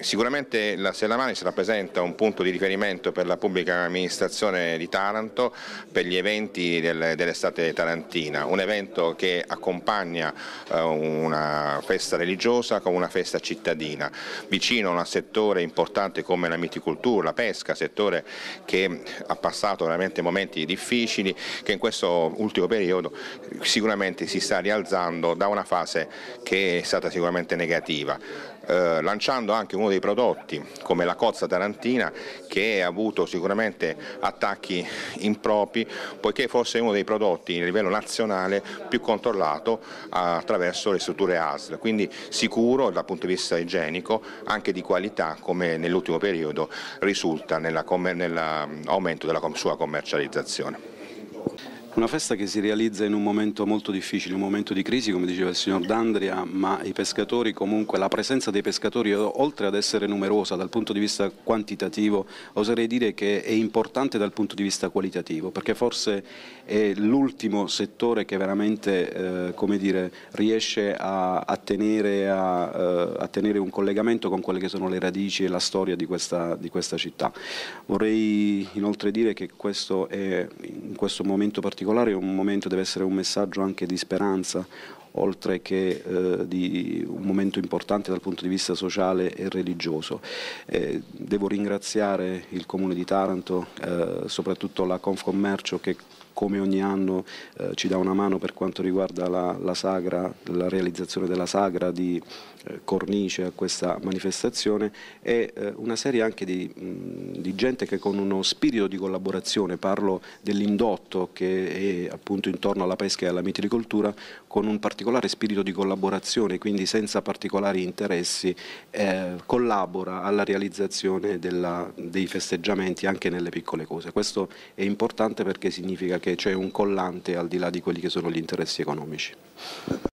sicuramente la Sellamani rappresenta un punto di riferimento per la pubblica amministrazione di Taranto per gli eventi del, dell'estate tarantina, un evento che accompagna eh, una festa religiosa con una festa cittadina, vicino a un settore importante come la miticoltura, la pesca, settore che ha passato veramente momenti difficili, che in questo ultimo periodo sicuramente si sta rialzando da una fase che è stata sicuramente negativa eh, lanciando anche uno dei prodotti come la cozza tarantina che ha avuto sicuramente attacchi impropri poiché fosse uno dei prodotti a livello nazionale più controllato attraverso le strutture ASL, quindi sicuro dal punto di vista igienico, anche di qualità come nell'ultimo periodo risulta nell'aumento mm, della sua commercializzazione. Una festa che si realizza in un momento molto difficile, un momento di crisi come diceva il signor D'Andria, ma i pescatori comunque, la presenza dei pescatori oltre ad essere numerosa dal punto di vista quantitativo, oserei dire che è importante dal punto di vista qualitativo, perché forse è l'ultimo settore che veramente eh, dire, riesce a, a, eh, tenere, a, a, tenere, un collegamento con quelle che sono le radici e la storia di questa, di questa città. Vorrei inoltre dire che questo è in questo momento particolare un momento deve essere un messaggio anche di speranza, oltre che eh, di un momento importante dal punto di vista sociale e religioso. Eh, devo ringraziare il Comune di Taranto, eh, soprattutto la Confcommercio che come ogni anno eh, ci dà una mano per quanto riguarda la, la, sagra, la realizzazione della sagra di eh, cornice a questa manifestazione e eh, una serie anche di, mh, di, gente che con uno spirito di collaborazione, parlo dell'indotto che è appunto intorno alla pesca e alla mitricoltura, con un particolare spirito di collaborazione, quindi senza particolari interessi, eh, collabora alla realizzazione della, dei festeggiamenti anche nelle piccole cose. Questo è importante perché significa che perché c'è un collante al di là di quelli che sono gli interessi economici.